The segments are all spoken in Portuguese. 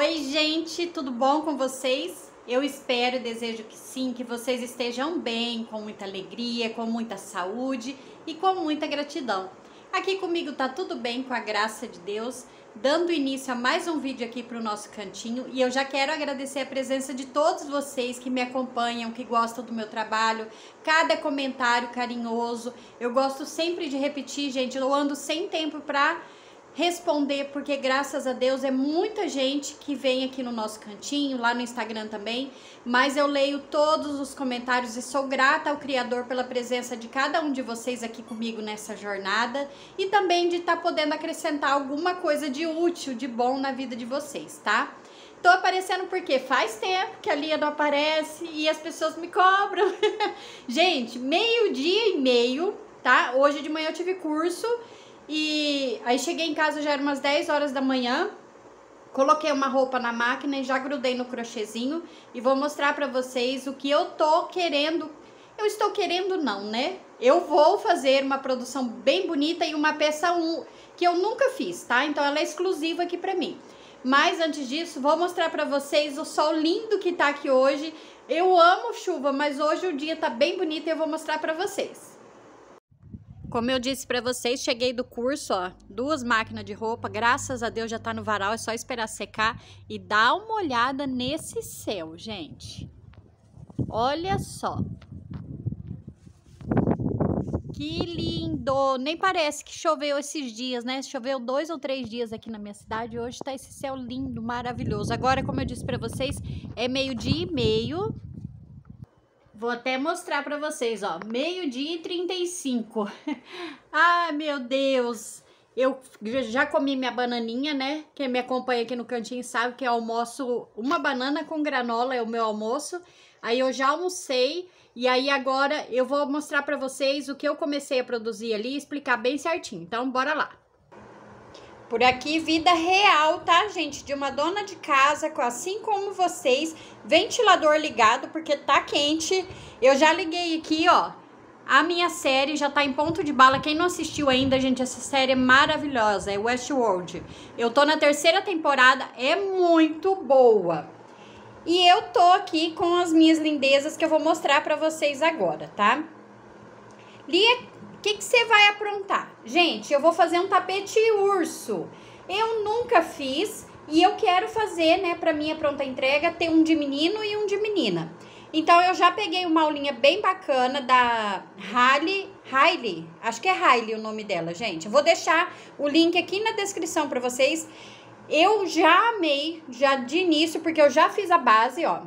Oi, gente, tudo bom com vocês? Eu espero e desejo que sim, que vocês estejam bem, com muita alegria, com muita saúde e com muita gratidão. Aqui comigo tá tudo bem, com a graça de Deus, dando início a mais um vídeo aqui para o nosso cantinho e eu já quero agradecer a presença de todos vocês que me acompanham, que gostam do meu trabalho, cada comentário carinhoso. Eu gosto sempre de repetir, gente, eu ando sem tempo para responder, porque graças a Deus é muita gente que vem aqui no nosso cantinho, lá no Instagram também, mas eu leio todos os comentários e sou grata ao Criador pela presença de cada um de vocês aqui comigo nessa jornada e também de estar tá podendo acrescentar alguma coisa de útil, de bom na vida de vocês, tá? Tô aparecendo porque faz tempo que a Lia não aparece e as pessoas me cobram. gente, meio-dia e meio, tá? Hoje de manhã eu tive curso e aí cheguei em casa, já era umas 10 horas da manhã. Coloquei uma roupa na máquina e já grudei no crochêzinho e vou mostrar pra vocês o que eu tô querendo. Eu estou querendo não, né? Eu vou fazer uma produção bem bonita e uma peça 1 que eu nunca fiz, tá? Então ela é exclusiva aqui pra mim. Mas antes disso, vou mostrar pra vocês o sol lindo que tá aqui hoje. Eu amo chuva, mas hoje o dia tá bem bonito e eu vou mostrar pra vocês. Como eu disse para vocês, cheguei do curso, ó, duas máquinas de roupa, graças a Deus já tá no varal, é só esperar secar e dá uma olhada nesse céu, gente. Olha só. Que lindo! Nem parece que choveu esses dias, né? Choveu dois ou três dias aqui na minha cidade. Hoje tá esse céu lindo, maravilhoso. Agora, como eu disse para vocês, é meio-dia e meio. Vou até mostrar para vocês, ó, meio-dia e 35. ah, meu Deus! Eu já comi minha bananinha, né? Quem me acompanha aqui no cantinho sabe que eu almoço uma banana com granola é o meu almoço. Aí eu já almocei e aí agora eu vou mostrar para vocês o que eu comecei a produzir ali e explicar bem certinho. Então, bora lá! Por aqui, vida real, tá, gente? De uma dona de casa, assim como vocês, ventilador ligado, porque tá quente. Eu já liguei aqui, ó. A minha série já tá em ponto de bala. Quem não assistiu ainda, gente, essa série é maravilhosa, é Westworld. Eu tô na terceira temporada, é muito boa. E eu tô aqui com as minhas lindezas que eu vou mostrar pra vocês agora, tá? Li o que você vai aprontar? Gente, eu vou fazer um tapete urso. Eu nunca fiz e eu quero fazer, né, para minha pronta entrega, ter um de menino e um de menina. Então, eu já peguei uma aulinha bem bacana da Riley, Haile, acho que é Riley o nome dela, gente. Eu vou deixar o link aqui na descrição para vocês. Eu já amei, já de início, porque eu já fiz a base, ó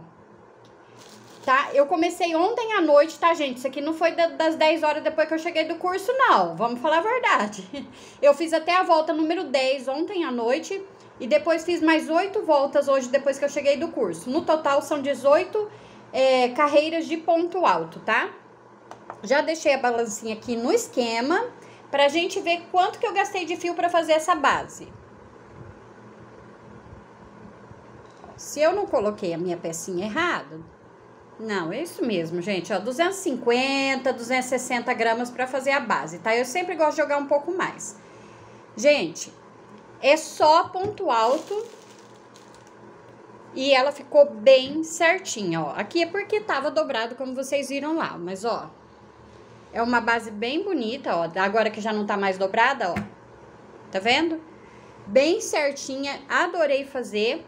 tá? Eu comecei ontem à noite, tá, gente? Isso aqui não foi das 10 horas depois que eu cheguei do curso, não. Vamos falar a verdade. Eu fiz até a volta número 10 ontem à noite e depois fiz mais 8 voltas hoje depois que eu cheguei do curso. No total são 18 é, carreiras de ponto alto, tá? Já deixei a balancinha aqui no esquema pra gente ver quanto que eu gastei de fio pra fazer essa base. Se eu não coloquei a minha pecinha errada, não, é isso mesmo, gente. Ó, 250, 260 gramas para fazer a base, tá? Eu sempre gosto de jogar um pouco mais. Gente, é só ponto alto. E ela ficou bem certinha, ó. Aqui é porque tava dobrado, como vocês viram lá. Mas, ó, é uma base bem bonita, ó. Agora que já não tá mais dobrada, ó. Tá vendo? Bem certinha, adorei fazer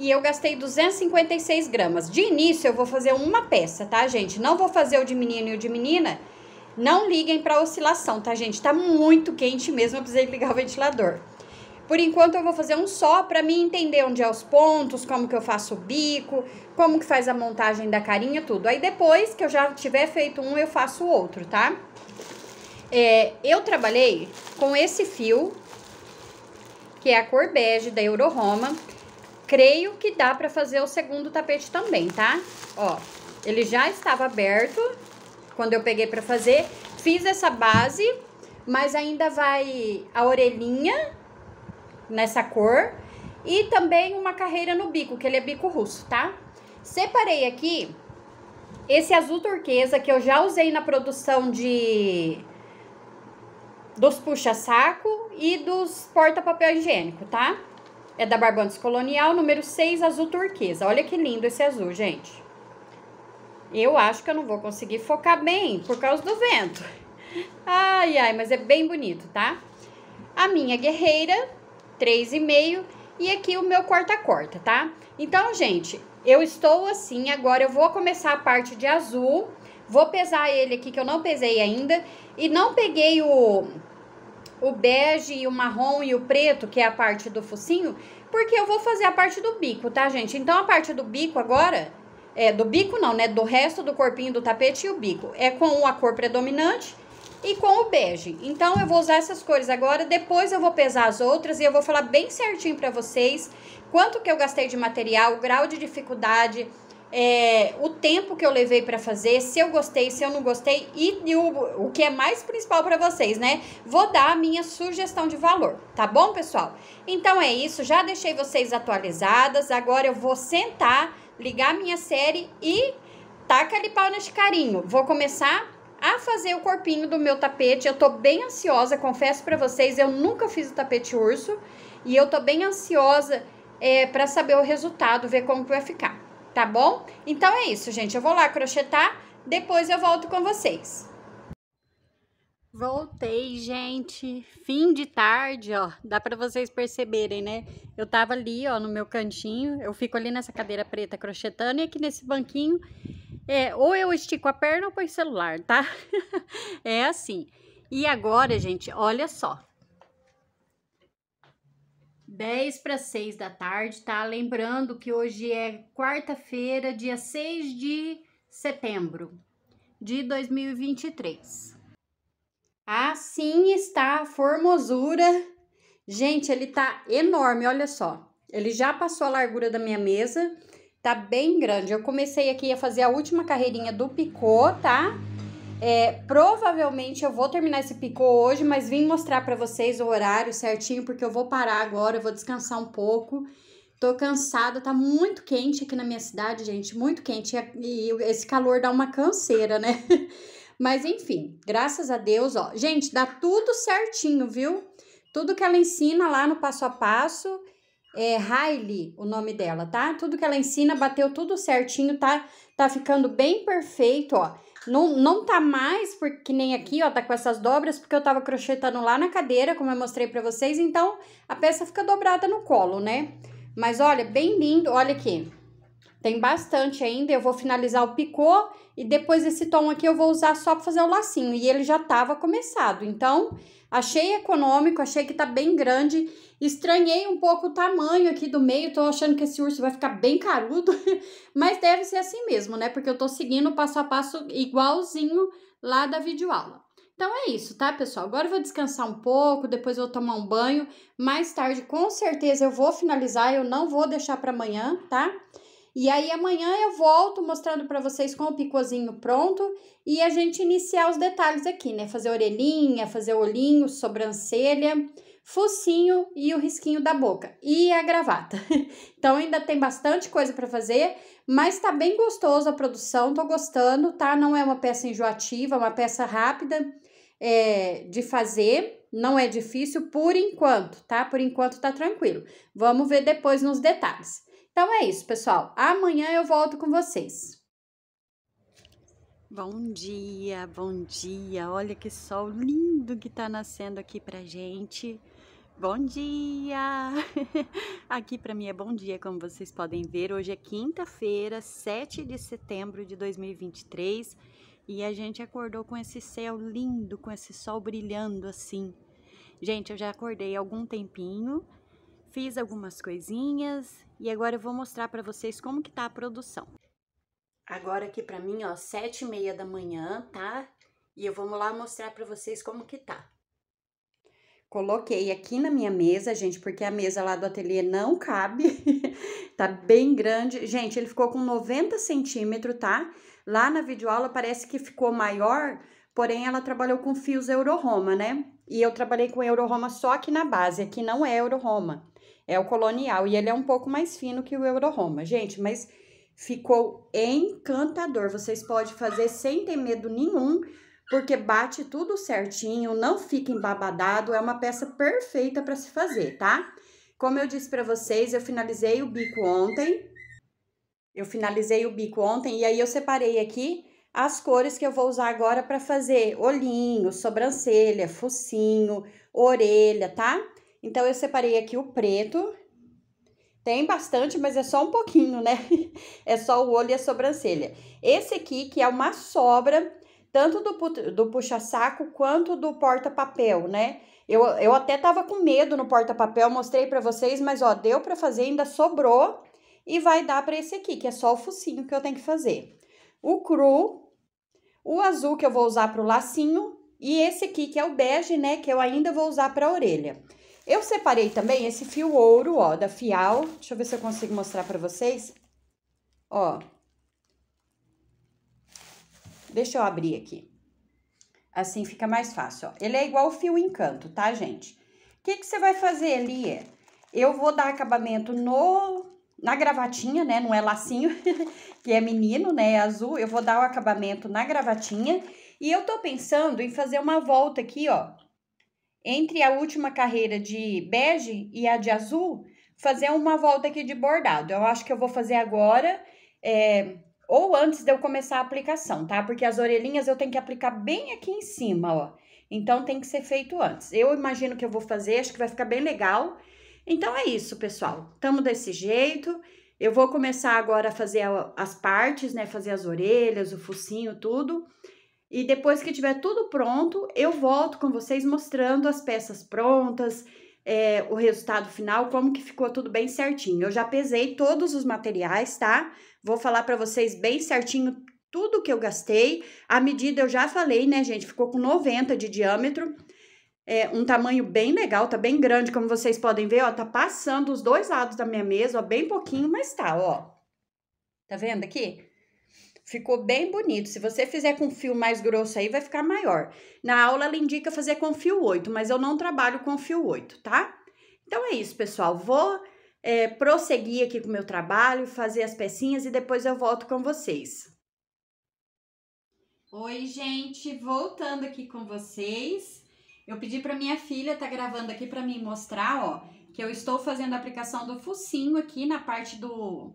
e eu gastei 256 gramas. De início, eu vou fazer uma peça, tá, gente? Não vou fazer o de menino e o de menina. Não liguem para oscilação, tá, gente? Tá muito quente mesmo, eu precisei ligar o ventilador. Por enquanto, eu vou fazer um só para mim entender onde é os pontos, como que eu faço o bico, como que faz a montagem da carinha, tudo. Aí, depois que eu já tiver feito um, eu faço o outro, tá? É, eu trabalhei com esse fio, que é a cor bege da Euroroma. Creio que dá pra fazer o segundo tapete também, tá? Ó, ele já estava aberto quando eu peguei pra fazer. Fiz essa base, mas ainda vai a orelhinha nessa cor. E também uma carreira no bico, que ele é bico russo, tá? Separei aqui esse azul turquesa que eu já usei na produção de dos puxa-saco e dos porta-papel higiênico, tá? É da Barbantes Colonial, número 6, azul turquesa. Olha que lindo esse azul, gente. Eu acho que eu não vou conseguir focar bem por causa do vento. Ai, ai, mas é bem bonito, tá? A minha guerreira, 3,5. E aqui o meu corta-corta, tá? Então, gente, eu estou assim. Agora eu vou começar a parte de azul. Vou pesar ele aqui, que eu não pesei ainda. E não peguei o o bege e o marrom e o preto, que é a parte do focinho, porque eu vou fazer a parte do bico, tá, gente? Então, a parte do bico agora, é, do bico não, né? Do resto do corpinho do tapete e o bico. É com a cor predominante e com o bege. Então, eu vou usar essas cores agora, depois eu vou pesar as outras e eu vou falar bem certinho pra vocês quanto que eu gastei de material, o grau de dificuldade, é, o tempo que eu levei para fazer, se eu gostei, se eu não gostei e o, o que é mais principal para vocês, né? Vou dar a minha sugestão de valor, tá bom, pessoal? Então é isso, já deixei vocês atualizadas. Agora eu vou sentar, ligar minha série e taca ali pau nesse carinho. Vou começar a fazer o corpinho do meu tapete. Eu tô bem ansiosa, confesso para vocês, eu nunca fiz o tapete urso e eu tô bem ansiosa é, para saber o resultado, ver como que vai ficar tá bom? Então é isso, gente. Eu vou lá crochetar, depois eu volto com vocês. Voltei, gente. Fim de tarde, ó. Dá para vocês perceberem, né? Eu tava ali, ó, no meu cantinho. Eu fico ali nessa cadeira preta crochetando e aqui nesse banquinho, é, ou eu estico a perna ou põe celular, tá? é assim. E agora, gente, olha só. 10 para 6 da tarde, tá? Lembrando que hoje é quarta-feira, dia 6 de setembro de 2023. Assim está a formosura. Gente, ele tá enorme, olha só. Ele já passou a largura da minha mesa, tá bem grande. Eu comecei aqui a fazer a última carreirinha do picô, tá? É, provavelmente eu vou terminar esse picô hoje, mas vim mostrar para vocês o horário certinho, porque eu vou parar agora, eu vou descansar um pouco. Tô cansada, tá muito quente aqui na minha cidade, gente, muito quente. E esse calor dá uma canseira, né? Mas enfim, graças a Deus, ó. Gente, dá tudo certinho, viu? Tudo que ela ensina lá no passo a passo é Riley, o nome dela, tá? Tudo que ela ensina bateu tudo certinho, tá? Tá ficando bem perfeito, ó. Não, não tá mais, porque nem aqui, ó, tá com essas dobras, porque eu tava crochetando lá na cadeira, como eu mostrei pra vocês, então a peça fica dobrada no colo, né? Mas olha, bem lindo, olha aqui. Tem bastante ainda, eu vou finalizar o picô e depois esse tom aqui eu vou usar só para fazer o lacinho. E ele já estava começado, então achei econômico, achei que tá bem grande. Estranhei um pouco o tamanho aqui do meio, tô achando que esse urso vai ficar bem carudo. Mas deve ser assim mesmo, né? Porque eu tô seguindo passo a passo igualzinho lá da videoaula. Então é isso, tá, pessoal? Agora eu vou descansar um pouco, depois eu vou tomar um banho. Mais tarde, com certeza, eu vou finalizar, eu não vou deixar para amanhã, Tá? E aí amanhã eu volto mostrando para vocês com o picozinho pronto e a gente iniciar os detalhes aqui, né? Fazer orelhinha, fazer olhinho, sobrancelha, focinho e o risquinho da boca e a gravata. então ainda tem bastante coisa para fazer, mas tá bem gostoso a produção, tô gostando, tá? Não é uma peça enjoativa, é uma peça rápida é, de fazer. Não é difícil por enquanto, tá? Por enquanto tá tranquilo. Vamos ver depois nos detalhes. Então é isso, pessoal. Amanhã eu volto com vocês. Bom dia, bom dia. Olha que sol lindo que tá nascendo aqui pra gente. Bom dia! Aqui para mim é bom dia, como vocês podem ver. Hoje é quinta-feira, 7 de setembro de 2023, e a gente acordou com esse céu lindo, com esse sol brilhando assim. Gente, eu já acordei há algum tempinho, fiz algumas coisinhas, e agora eu vou mostrar para vocês como que tá a produção. Agora aqui para mim, ó, sete e meia da manhã, tá? E eu vou lá mostrar para vocês como que tá. Coloquei aqui na minha mesa, gente, porque a mesa lá do ateliê não cabe. tá bem grande. Gente, ele ficou com 90 centímetros, tá? Lá na videoaula parece que ficou maior, porém ela trabalhou com fios Euroroma, né? E eu trabalhei com Euroroma só aqui na base, aqui não é Euroroma. É o colonial e ele é um pouco mais fino que o Euroroma. Gente, mas ficou encantador. Vocês podem fazer sem ter medo nenhum, porque bate tudo certinho, não fica embabadado. É uma peça perfeita para se fazer, tá? Como eu disse para vocês, eu finalizei o bico ontem. Eu finalizei o bico ontem e aí eu separei aqui as cores que eu vou usar agora para fazer olhinho, sobrancelha, focinho, orelha, Tá? Então, eu separei aqui o preto. Tem bastante, mas é só um pouquinho, né? É só o olho e a sobrancelha. Esse aqui, que é uma sobra, tanto do, do puxa-saco quanto do porta-papel, né? Eu, eu até tava com medo no porta-papel, mostrei pra vocês, mas ó, deu pra fazer, ainda sobrou. E vai dar pra esse aqui, que é só o focinho que eu tenho que fazer. O cru, o azul que eu vou usar pro lacinho e esse aqui que é o bege, né, que eu ainda vou usar pra orelha. Eu separei também esse fio ouro, ó, da Fial. Deixa eu ver se eu consigo mostrar pra vocês. Ó. Deixa eu abrir aqui. Assim fica mais fácil, ó. Ele é igual o fio encanto, tá, gente? O que que você vai fazer ali é? Eu vou dar acabamento no, na gravatinha, né? Não é lacinho, que é menino, né? É azul. Eu vou dar o acabamento na gravatinha. E eu tô pensando em fazer uma volta aqui, ó entre a última carreira de bege e a de azul, fazer uma volta aqui de bordado. Eu acho que eu vou fazer agora, é, ou antes de eu começar a aplicação, tá? Porque as orelhinhas eu tenho que aplicar bem aqui em cima, ó. Então, tem que ser feito antes. Eu imagino que eu vou fazer, acho que vai ficar bem legal. Então, é isso, pessoal. Tamo desse jeito. Eu vou começar agora a fazer as partes, né? Fazer as orelhas, o focinho, tudo. Tudo. E depois que tiver tudo pronto, eu volto com vocês mostrando as peças prontas, é, o resultado final, como que ficou tudo bem certinho. Eu já pesei todos os materiais, tá? Vou falar para vocês bem certinho tudo que eu gastei. A medida eu já falei, né, gente? Ficou com 90 de diâmetro. É um tamanho bem legal, tá bem grande, como vocês podem ver, ó. Tá passando os dois lados da minha mesa, ó, bem pouquinho, mas tá, ó. Tá vendo aqui? Ficou bem bonito. Se você fizer com fio mais grosso aí, vai ficar maior. Na aula, ela indica fazer com fio 8, mas eu não trabalho com fio 8, tá? Então, é isso, pessoal. Vou é, prosseguir aqui com o meu trabalho, fazer as pecinhas e depois eu volto com vocês. Oi, gente. Voltando aqui com vocês. Eu pedi para minha filha, tá gravando aqui para mim mostrar, ó, que eu estou fazendo a aplicação do focinho aqui na parte do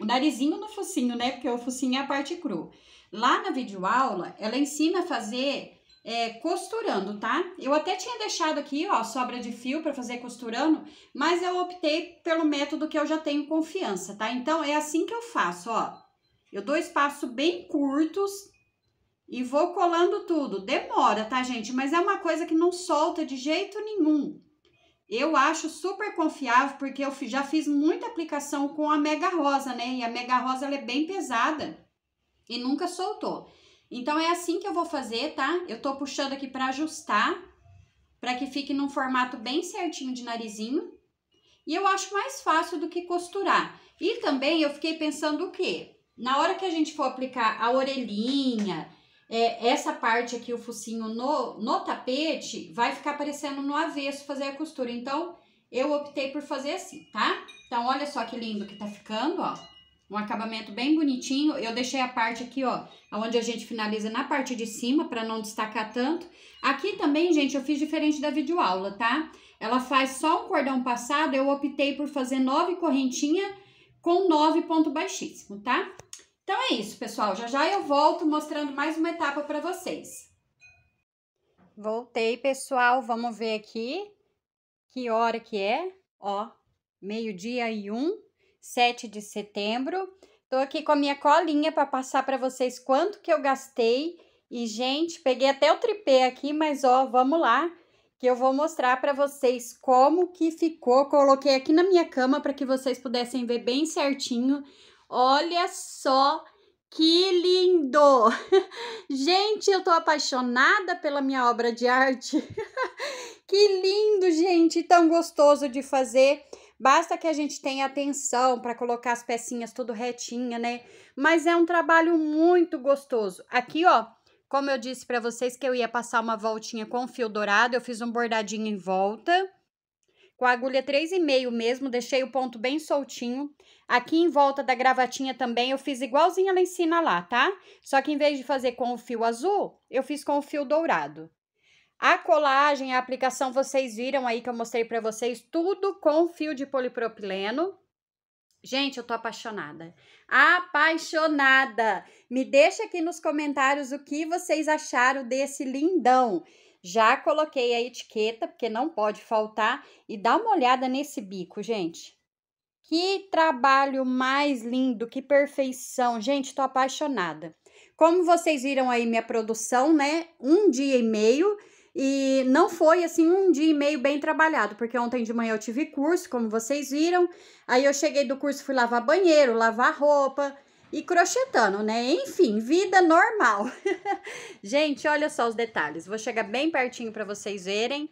o narizinho no focinho, né? Porque o focinho é a parte cru. Lá na videoaula, ela ensina a fazer é, costurando, tá? Eu até tinha deixado aqui, ó, sobra de fio para fazer costurando, mas eu optei pelo método que eu já tenho confiança, tá? Então, é assim que eu faço, ó. Eu dou espaço bem curtos e vou colando tudo. Demora, tá, gente? Mas é uma coisa que não solta de jeito nenhum. Eu acho super confiável porque eu já fiz muita aplicação com a Mega Rosa, né? E a Mega Rosa ela é bem pesada e nunca soltou. Então é assim que eu vou fazer, tá? Eu tô puxando aqui para ajustar, para que fique num formato bem certinho de narizinho. E eu acho mais fácil do que costurar. E também eu fiquei pensando o quê? Na hora que a gente for aplicar a orelhinha, é, essa parte aqui, o focinho no, no tapete, vai ficar aparecendo no avesso fazer a costura. Então, eu optei por fazer assim, tá? Então, olha só que lindo que tá ficando, ó. Um acabamento bem bonitinho. Eu deixei a parte aqui, ó, onde a gente finaliza na parte de cima, pra não destacar tanto. Aqui também, gente, eu fiz diferente da videoaula, tá? Ela faz só um cordão passado, eu optei por fazer nove correntinhas com nove ponto baixíssimo, tá? Então é isso, pessoal. Já já eu volto mostrando mais uma etapa para vocês. Voltei, pessoal. Vamos ver aqui que hora que é. Ó, meio-dia e um, 7 de setembro. Tô aqui com a minha colinha para passar para vocês quanto que eu gastei. E, gente, peguei até o tripé aqui, mas ó, vamos lá que eu vou mostrar para vocês como que ficou. Coloquei aqui na minha cama para que vocês pudessem ver bem certinho Olha só que lindo! Gente, eu tô apaixonada pela minha obra de arte. que lindo, gente! Tão gostoso de fazer. Basta que a gente tenha atenção para colocar as pecinhas tudo retinha, né? Mas é um trabalho muito gostoso. Aqui, ó, como eu disse para vocês que eu ia passar uma voltinha com fio dourado, eu fiz um bordadinho em volta. Com a agulha 3,5 mesmo, deixei o ponto bem soltinho. Aqui em volta da gravatinha também eu fiz igualzinho ela ensina lá, tá? Só que em vez de fazer com o fio azul, eu fiz com o fio dourado. A colagem, a aplicação, vocês viram aí que eu mostrei para vocês, tudo com fio de polipropileno. Gente, eu tô apaixonada. Apaixonada! Me deixa aqui nos comentários o que vocês acharam desse lindão. Já coloquei a etiqueta, porque não pode faltar. E dá uma olhada nesse bico, gente. Que trabalho mais lindo, que perfeição. Gente, tô apaixonada. Como vocês viram aí minha produção, né? Um dia e meio. E não foi assim um dia e meio bem trabalhado, porque ontem de manhã eu tive curso, como vocês viram. Aí eu cheguei do curso, fui lavar banheiro, lavar roupa, e crochetando, né? Enfim, vida normal. gente, olha só os detalhes. Vou chegar bem pertinho para vocês verem.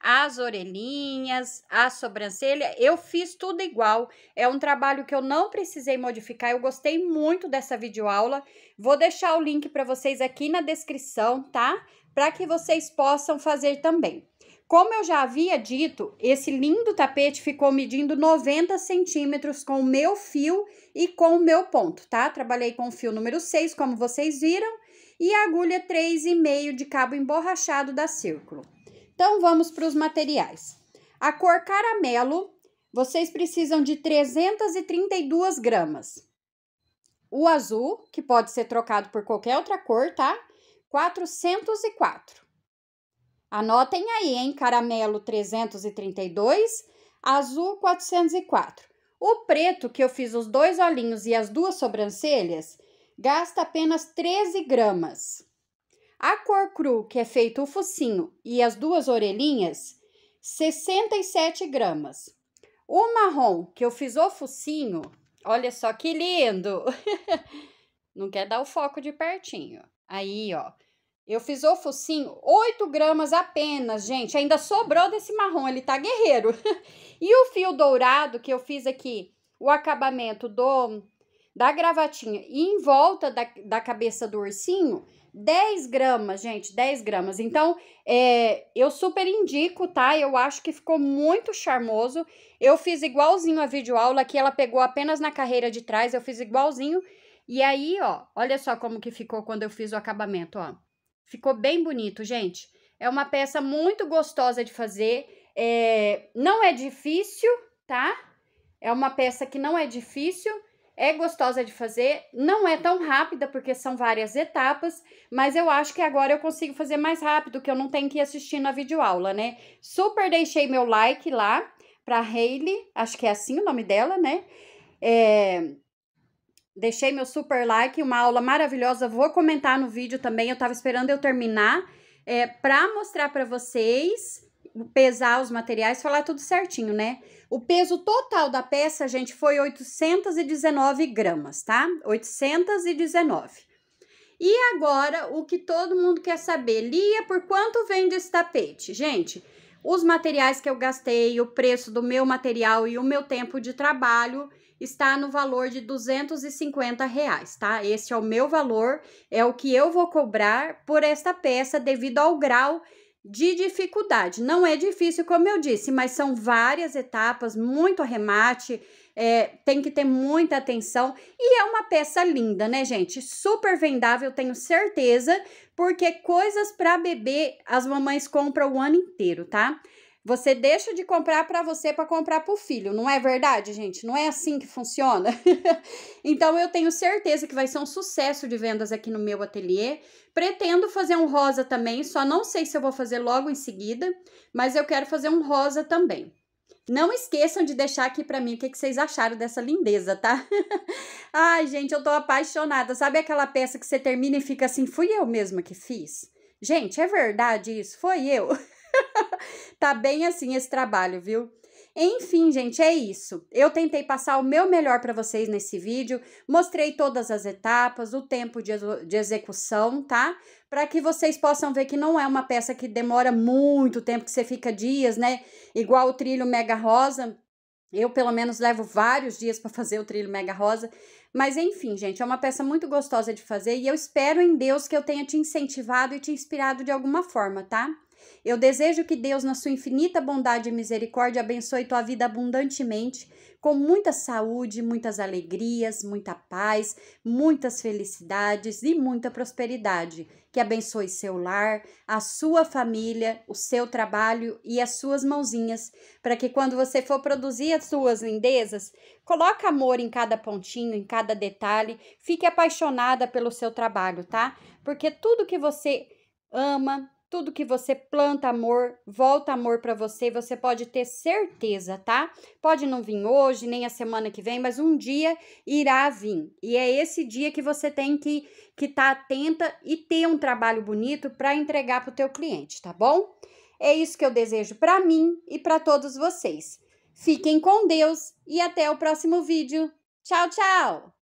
As orelhinhas, a sobrancelha, eu fiz tudo igual. É um trabalho que eu não precisei modificar. Eu gostei muito dessa videoaula. Vou deixar o link para vocês aqui na descrição, tá? Para que vocês possam fazer também. Como eu já havia dito, esse lindo tapete ficou medindo 90 centímetros com o meu fio e com o meu ponto, tá? Trabalhei com o fio número 6, como vocês viram, e a agulha 3,5 de cabo emborrachado da Círculo. Então, vamos para os materiais. A cor caramelo, vocês precisam de 332 gramas. O azul, que pode ser trocado por qualquer outra cor, tá? 404. Anotem aí, hein? Caramelo 332, azul 404. O preto, que eu fiz os dois olhinhos e as duas sobrancelhas, gasta apenas 13 gramas. A cor cru, que é feito o focinho e as duas orelhinhas, 67 gramas. O marrom, que eu fiz o focinho, olha só que lindo! Não quer dar o foco de pertinho. Aí, ó, eu fiz o focinho 8 gramas apenas, gente. Ainda sobrou desse marrom, ele tá guerreiro. e o fio dourado que eu fiz aqui, o acabamento do da gravatinha e em volta da, da cabeça do ursinho, 10 gramas, gente, 10 gramas. Então, é, eu super indico, tá? Eu acho que ficou muito charmoso. Eu fiz igualzinho a videoaula, que ela pegou apenas na carreira de trás, eu fiz igualzinho. E aí, ó, olha só como que ficou quando eu fiz o acabamento, ó. Ficou bem bonito, gente. É uma peça muito gostosa de fazer. É, não é difícil, tá? É uma peça que não é difícil, é gostosa de fazer, não é tão rápida porque são várias etapas, mas eu acho que agora eu consigo fazer mais rápido, que eu não tenho que ir assistindo a videoaula, né? Super deixei meu like lá para Hayley, acho que é assim o nome dela, né? É, Deixei meu super like, uma aula maravilhosa. Vou comentar no vídeo também. Eu tava esperando eu terminar é, para mostrar para vocês, pesar os materiais, falar tudo certinho, né? O peso total da peça, gente, foi 819 gramas, tá? 819. E agora, o que todo mundo quer saber, Lia, por quanto vende esse tapete? Gente, os materiais que eu gastei, o preço do meu material e o meu tempo de trabalho está no valor de 250 reais, tá? Este é o meu valor, é o que eu vou cobrar por esta peça devido ao grau de dificuldade. Não é difícil, como eu disse, mas são várias etapas, muito arremate, é, tem que ter muita atenção. E é uma peça linda, né, gente? Super vendável, tenho certeza, porque coisas para bebê as mamães compram o ano inteiro, tá? Você deixa de comprar para você para comprar para o filho, não é verdade, gente? Não é assim que funciona? então eu tenho certeza que vai ser um sucesso de vendas aqui no meu ateliê. Pretendo fazer um rosa também, só não sei se eu vou fazer logo em seguida, mas eu quero fazer um rosa também. Não esqueçam de deixar aqui para mim o que, que, vocês acharam dessa lindeza, tá? Ai, gente, eu tô apaixonada. Sabe aquela peça que você termina e fica assim, fui eu mesma que fiz? Gente, é verdade isso? Foi eu? tá bem assim esse trabalho, viu? Enfim, gente, é isso. Eu tentei passar o meu melhor para vocês nesse vídeo, mostrei todas as etapas, o tempo de, de execução, tá? Para que vocês possam ver que não é uma peça que demora muito tempo, que você fica dias, né? Igual o trilho Mega Rosa. Eu, pelo menos, levo vários dias para fazer o trilho Mega Rosa. Mas, enfim, gente, é uma peça muito gostosa de fazer e eu espero em Deus que eu tenha te incentivado e te inspirado de alguma forma, tá? Eu desejo que Deus, na sua infinita bondade e misericórdia, abençoe tua vida abundantemente, com muita saúde, muitas alegrias, muita paz, muitas felicidades e muita prosperidade. Que abençoe seu lar, a sua família, o seu trabalho e as suas mãozinhas, para que quando você for produzir as suas lindezas, coloque amor em cada pontinho, em cada detalhe, fique apaixonada pelo seu trabalho, tá? Porque tudo que você ama, tudo que você planta amor, volta amor para você, você pode ter certeza, tá? Pode não vir hoje, nem a semana que vem, mas um dia irá vir. E é esse dia que você tem que que tá atenta e ter um trabalho bonito para entregar pro teu cliente, tá bom? É isso que eu desejo para mim e para todos vocês. Fiquem com Deus e até o próximo vídeo. Tchau, tchau!